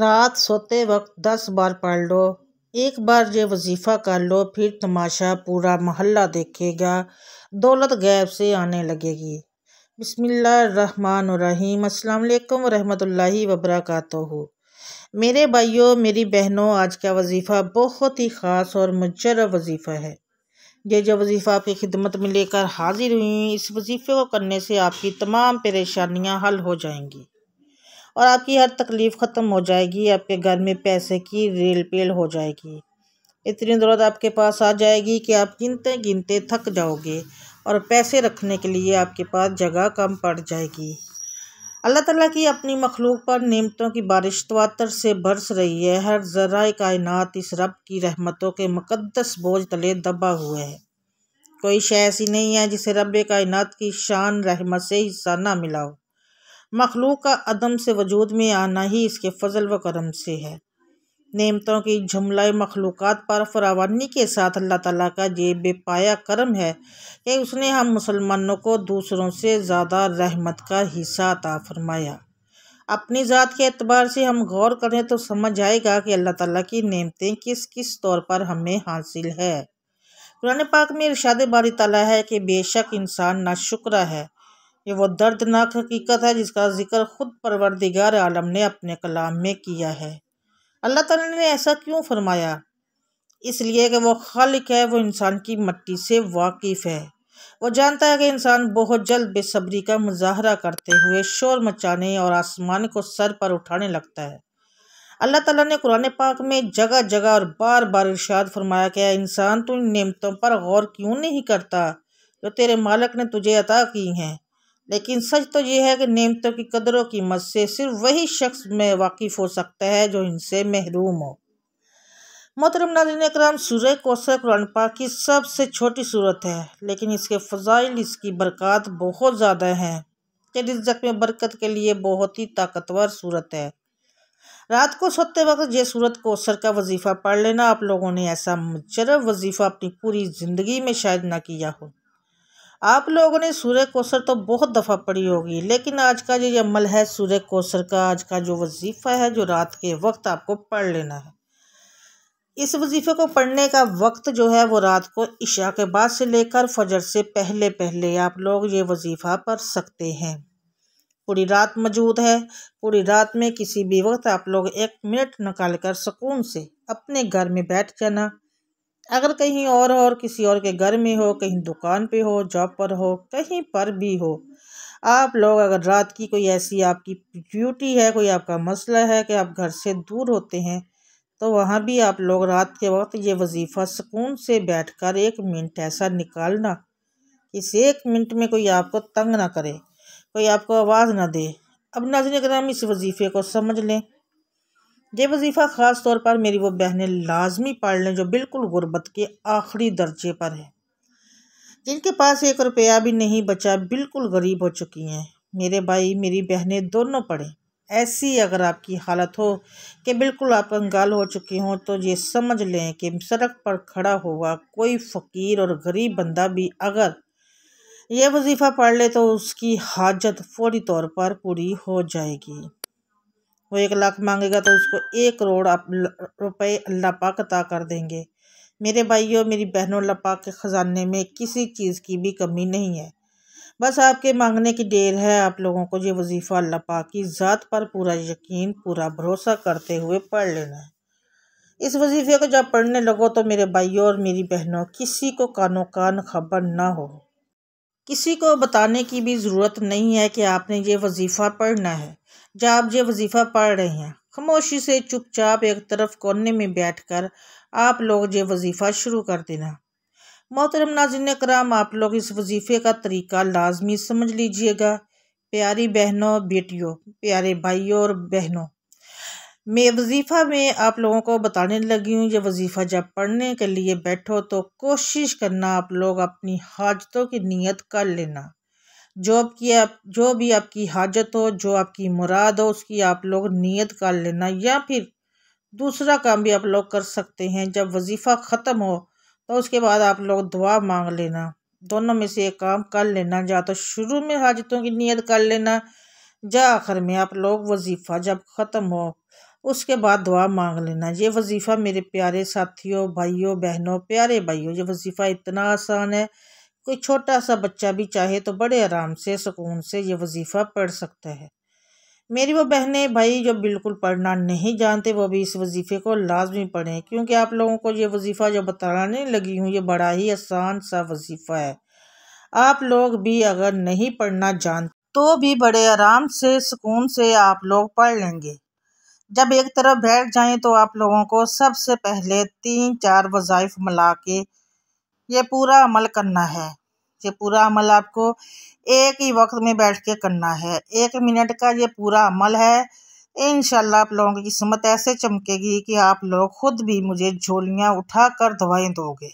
रात सोते वक्त दस बार पढ़ लो एक बार ये वजीफ़ा कर लो फिर तमाशा पूरा मोहल्ला देखेगा दौलत गैब से आने लगेगी बसमीम अल्लाम वरहमतुल्लाहि वबरकू मेरे भाइयों मेरी बहनों आज का वजीफ़ा बहुत ही ख़ास और मुजरब वजीफ़ा है ये जो वजीफ़ा आपकी खिदमत में लेकर हाजिर हुई इस वजीफ़े को करने से आपकी तमाम परेशानियां हल हो जाएंगी और आपकी हर तकलीफ़ ख़त्म हो जाएगी आपके घर में पैसे की रेल पेल हो जाएगी इतनी दौलत आपके पास आ जाएगी कि आप गिनते गिनते थक जाओगे और पैसे रखने के लिए आपके पास जगह कम पड़ जाएगी अल्लाह ताला की अपनी मखलूक पर नियमतों की बारिश तवातर से बरस रही है हर ज़रा कायनत इस रब की रहमतों के मुकदस बोझ तले दबा हुआ है कोई शे ऐसी नहीं है जिसे रब कायन की शान रहमत से हिस्सा ना मिला हो मखलूक का अदम से वजूद में आना ही इसके फ़जल व करम से है नेमतों की जुमलाई मखलूक पर फरावानी के साथ अल्लाह ताला का ये बेपाया करम है कि उसने हम मुसलमानों को दूसरों से ज़्यादा रहमत का हिस्सा अता फरमाया अपनी ज़ात के अतबार से हम गौर करें तो समझ आएगा कि अल्लाह ताला की नेमतें किस किस तौर पर हमें हासिल है कुरान पाक में इरशाद बारी ताला है कि बेशक इंसान शुक्र है ये वो दर्दनाक हकीकत है जिसका जिक्र ख़ुद परवरदिगार आलम ने अपने कलाम में किया है अल्लाह ताला ने ऐसा क्यों फरमाया इसलिए कि वो खालिक है वो इंसान की मट्टी से वाकिफ़ है वो जानता है कि इंसान बहुत जल्द बेसब्री का मुजाहरा करते हुए शोर मचाने और आसमान को सर पर उठाने लगता है अल्लाह ताला ने कुरान पाक में जगह जगह और बार बार इरशाद फरमाया कि इंसान तू इन नियमतों पर गौर क्यों नहीं करता जो तेरे मालक ने तुझे अता की हैं लेकिन सच तो ये है कि नियमतों की कदरों की मत से सिर्फ वही शख्स में वाकिफ़ हो सकता है जो इनसे महरूम हो मोहतरम नाजन कराम सूर्य कोसर कुरान पाक की सबसे छोटी सूरत है लेकिन इसके फ़जाइल इसकी बरक़ात बहुत ज़्यादा हैं कि रिजक में बरकत के लिए बहुत ही ताकतवर सूरत है रात को सोते वक्त यह सूरत कोसर का वजीफ़ा पढ़ लेना आप लोगों ने ऐसा मुजरब वजीफ़ा अपनी पूरी ज़िंदगी में शायद ना किया हो आप लोगों ने सूर्य कोसर तो बहुत दफ़ा पढ़ी होगी लेकिन आज का जो अमल है सूर्य कोसर का आज का जो वजीफ़ा है जो रात के वक्त आपको पढ़ लेना है इस वजीफ़े को पढ़ने का वक्त जो है वो रात को इशा के बाद से लेकर फजर से पहले पहले आप लोग ये वजीफ़ा पढ़ सकते हैं पूरी रात मौजूद है पूरी रात में किसी भी वक्त आप लोग एक मिनट निकाल कर सुकून से अपने घर में बैठ जाना अगर कहीं और और किसी और के घर में हो कहीं दुकान पे हो जॉब पर हो कहीं पर भी हो आप लोग अगर रात की कोई ऐसी आपकी ड्यूटी है कोई आपका मसला है कि आप घर से दूर होते हैं तो वहाँ भी आप लोग रात के वक्त ये वजीफ़ा सुकून से बैठकर एक मिनट ऐसा निकालना इस एक मिनट में कोई आपको तंग ना करे कोई आपको आवाज़ ना दे अब नजर कर इस वजीफ़े को समझ लें ये वजीफ़ा ख़ास तौर पर मेरी वो बहनें लाजमी पढ़ लें जो बिल्कुल गुर्बत के आखिरी दर्जे पर हैं जिनके पास एक रुपया भी नहीं बचा बिल्कुल गरीब हो चुकी हैं मेरे भाई मेरी बहनें दोनों पढ़ें ऐसी अगर आपकी हालत हो कि बिल्कुल आप अंगाल हो चुके हों तो ये समझ लें कि सड़क पर खड़ा हुआ कोई फ़कीर और गरीब बंदा भी अगर यह वजीफ़ा पढ़ ले तो उसकी हाजत फौरी तौर पर पूरी हो जाएगी वो एक लाख मांगेगा तो उसको एक करोड़ आप रुपए अल्लाह पाक अता कर देंगे मेरे भाइयों मेरी बहनों अल्लाह पाक के ख़जाने में किसी चीज़ की भी कमी नहीं है बस आपके मांगने की देर है आप लोगों को ये वजीफ़ा अल्लाह पाक की ज़ात पर पूरा यकीन पूरा भरोसा करते हुए पढ़ लेना है इस वजीफ़े को जब पढ़ने लगो तो मेरे भाइयों और मेरी बहनों किसी को कानों कान खबर ना हो किसी को बताने की भी ज़रूरत नहीं है कि आपने ये वजीफ़ा पढ़ना है जब आप ये वजीफ़ा पढ़ रहे हैं खामोशी से चुपचाप एक तरफ कोने में बैठ कर आप लोग ये वजीफ़ा शुरू कर देना मोहतरम नाजिन कराम आप लोग इस वजीफ़े का तरीका लाजमी समझ लीजिएगा प्यारी बहनों बेटियों प्यारे भाइयों और बहनों मैं वजीफ़ा में आप लोगों को बताने लगी हूँ ये वजीफ़ा जब पढ़ने के लिए बैठो तो कोशिश करना आप लोग अपनी हाजतों की नीयत कर लेना जो आपकी आप जो भी आपकी हाजत हो जो आपकी मुराद हो उसकी आप लोग नीयत कर लेना या फिर दूसरा काम भी आप लोग कर सकते हैं जब वजीफ़ा ख़त्म हो तो उसके बाद आप लोग दुआ मांग लेना दोनों में से एक काम कर लेना या तो शुरू में हाजतों की नीयत कर लेना या आखिर में आप लोग वजीफ़ा जब ख़त्म हो उसके बाद दुआ मांग लेना ये वजीफ़ा मेरे प्यारे साथियों भाइयों बहनों प्यारे भाइयों ये वजीफ़ा इतना आसान है कोई छोटा सा बच्चा भी चाहे तो बड़े आराम से सुकून से ये वजीफ़ा पढ़ सकता है मेरी वो बहनें भाई जो बिल्कुल पढ़ना नहीं जानते वो भी इस वजीफ़े को लाजमी पढ़ें क्योंकि आप लोगों को ये वजीफ़ा जो बताने लगी हूँ ये बड़ा ही आसान सा वजीफ़ा है आप लोग भी अगर नहीं पढ़ना जानते तो भी बड़े आराम से सुकून से आप लोग पढ़ लेंगे जब एक तरफ बैठ जाएं तो आप लोगों को सबसे पहले तीन चार वज़ाइफ मिला के ये पूरा अमल करना है ये पूरा अमल आपको एक ही वक्त में बैठ के करना है एक मिनट का ये पूरा अमल है इन आप लोगों की किस्मत ऐसे चमकेगी कि आप लोग ख़ुद भी मुझे झोलियाँ उठा कर दवाएँ दोगे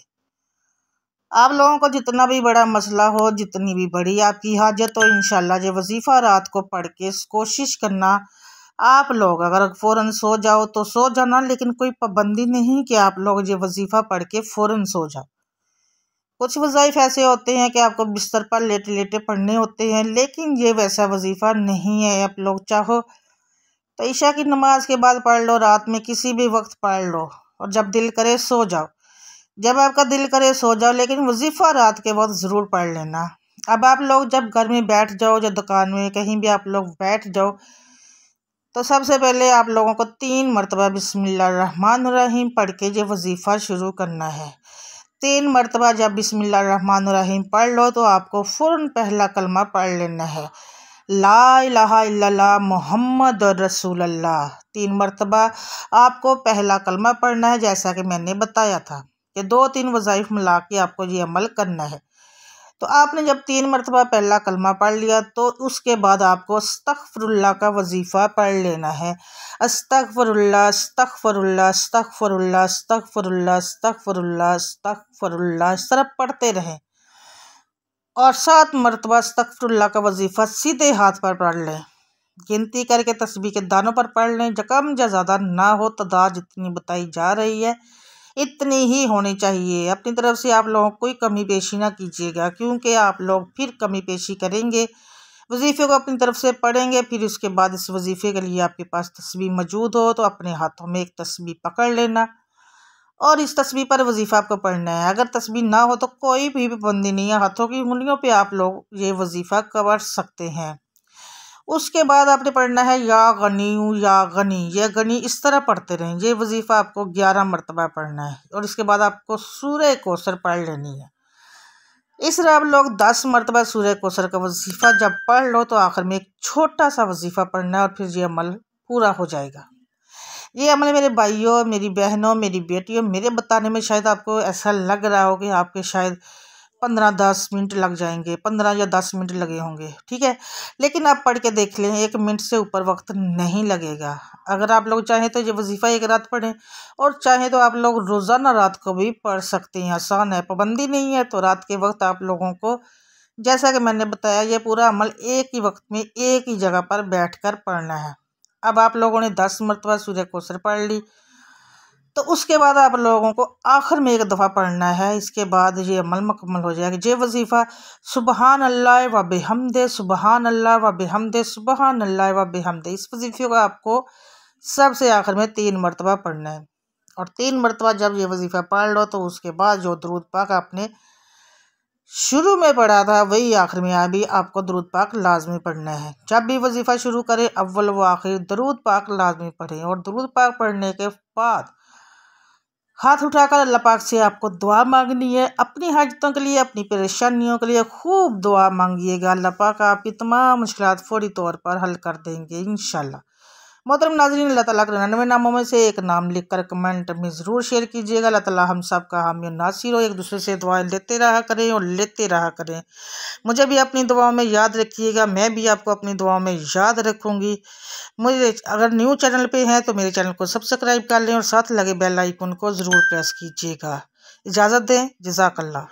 आप लोगों को जितना भी बड़ा मसला हो जितनी भी बड़ी आपकी हाजत हो इन ये वजीफ़ा रात को पढ़ के कोशिश करना आप लोग अगर फ़ौर सो जाओ तो सो जाना लेकिन कोई पाबंदी नहीं कि आप लोग ये वजीफ़ा पढ़ के फ़ौर सो जाओ कुछ वज़ाइफ ऐसे होते हैं कि आपको बिस्तर पर लेटे लेटे पढ़ने होते हैं लेकिन ये वैसा वजीफ़ा नहीं है आप लोग चाहो तो ईशा की नमाज के बाद पढ़ लो रात में किसी भी वक्त पढ़ लो और जब दिल करे सो जाओ जब आपका दिल करे सो जाओ लेकिन वजीफ़ा रात के वक्त ज़रूर पढ़ लेना अब आप लोग जब घर में बैठ जाओ या दुकान में कहीं भी आप लोग बैठ जाओ तो सबसे पहले आप लोगों को तीन मरतबा बसमीम पढ़ के ये वजीफ़ा शुरू करना है तीन मरतबा जब रहीम पढ़ लो तो आपको फ़ौर पहला कलमा पढ़ लेना है ला इला मोहम्मद रसूल अल्लाह तीन मरतबा आपको पहला कलमा पढ़ना है जैसा कि मैंने बताया था कि दो तीन वज़ाइफ़ मिला के आपको ये अमल करना है तो आपने जब तीन मरतबा पहला कलमा पढ़ लिया तो उसके बाद आपको अस्तफ़रल्ला का वजीफ़ा पढ़ लेना है अस्तफ़रल्ला अस्तफ़रल्ला अस्तफ़रल्ला अस्तफ़रल्ला अस्तफ़रल्ला अस्तफ़रल्ला इस तरह पढ़ते रहें और सात मरतबा अस्तफ़रल्ला का वजीफ़ा सीधे हाथ पर पढ़ लें गिनती करके तस्वीर के दानों पर पढ़ लें जकम या ज़्यादा ना हो तदाद जितनी बताई जा रही है इतनी ही होनी चाहिए अपनी तरफ से आप लोगों को कोई कमी पेशी ना कीजिएगा क्योंकि आप लोग फिर कमी पेशी करेंगे वजीफ़े को अपनी तरफ से पढ़ेंगे फिर उसके बाद इस वजीफ़े के लिए आपके पास तस्वीर मौजूद हो तो अपने हाथों में एक तस्वीर पकड़ लेना और इस तस्वीर पर वजीफ़ा आपको पढ़ना है अगर तस्वीर ना हो तो कोई भी पाबंदी नहीं है हाथों की उंगलियों पे आप लोग ये वजीफ़ा कवर सकते हैं उसके बाद आपने पढ़ना है या गनी या गनी यह गनी इस तरह पढ़ते रहें ये वजीफ़ा आपको ग्यारह मरतबा पढ़ना है और इसके बाद आपको सूर्य कोसर पढ़ लेनी है इस तरह आप लोग दस मरतबा सूर्य कोसर का वजीफ़ा जब पढ़ लो तो आखिर में एक छोटा सा वजीफ़ा पढ़ना है और फिर ये अमल पूरा हो जाएगा ये अमल मेरे भाइयों मेरी बहनों मेरी बेटियों मेरे बताने में शायद आपको ऐसा लग रहा हो कि आपके शायद पंद्रह दस मिनट लग जाएंगे पंद्रह या दस मिनट लगे होंगे ठीक है लेकिन आप पढ़ के देख लें एक मिनट से ऊपर वक्त नहीं लगेगा अगर आप लोग चाहें तो ये वजीफ़ा एक रात पढ़ें और चाहें तो आप लोग रोज़ाना रात को भी पढ़ सकते हैं आसान है पाबंदी नहीं है तो रात के वक्त आप लोगों को जैसा कि मैंने बताया ये पूरा अमल एक ही वक्त में एक ही जगह पर बैठ कर पढ़ना है अब आप लोगों ने दस मरतबा सूर्य कोसर पढ़ ली तो उसके बाद आप लोगों को आखिर में एक दफ़ा पढ़ना है इसके बाद ये अमल मुकम्मल हो जाएगा ये वजीफ़ा सुबहान अल्लाह व बेहमद सुबहान अल्लाह व बेहमद सुबहान अल्लाह व बेहमद इस वजीफ़े को आपको सबसे आखिर में तीन मरतबा पढ़ना है और तीन मरतबा जब ये वजीफ़ा पढ़ लो तो उसके बाद जो दरूद पाक आपने शुरू में पढ़ा था वही आखिर में अभी आपको दरूद पाक लाजमी पढ़ना है जब भी वजीफ़ा शुरू करें अव्वल व आखिर दरूद पाक लाजमी पढ़ें और दरूद पाक पढ़ने के बाद हाथ उठाकर अल्लाह पाक से आपको दुआ मांगनी है अपनी हाजतों के लिए अपनी परेशानियों के लिए खूब दुआ मांगिएगा अल्लाह पाक आपकी तमाम मुश्किल फौरी तौर पर हल कर देंगे इनशाला मोहतरम नाजरीन अल्लाह ताला के नामों में से एक नाम लिखकर कमेंट में ज़रूर शेयर कीजिएगा अल्लाह ताला हम सब का हामी नासिर हो एक दूसरे से दुआएं लेते रहा करें और लेते रहा करें मुझे भी अपनी दुआओं में याद रखिएगा मैं भी आपको अपनी दुआओं में याद रखूँगी मुझे अगर न्यू चैनल पर हैं तो मेरे चैनल को सब्सक्राइब कर लें और साथ लगे बेल आइकन को ज़रूर प्रेस कीजिएगा इजाज़त दें जजाकल्ला